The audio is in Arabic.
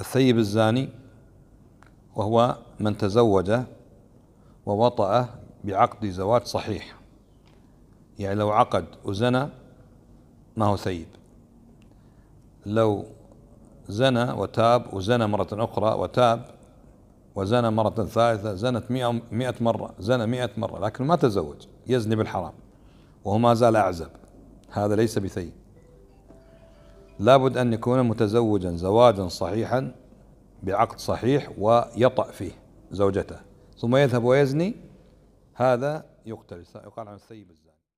الثيب الزاني وهو من تزوج ووطأ بعقد زواج صحيح يعني لو عقد وزنى ما هو ثيب لو زنى وتاب وزنى مرة أخرى وتاب وزنى مرة ثالثة زنت مئة, مئة مرة زنى مئة مرة لكن ما تزوج يزني بالحرام وهو ما زال أعزب هذا ليس بثيب لابد أن يكون متزوجا زواجا صحيحا بعقد صحيح ويطأ فيه زوجته ثم يذهب ويزني هذا يقتل يقال عن السيب الزاني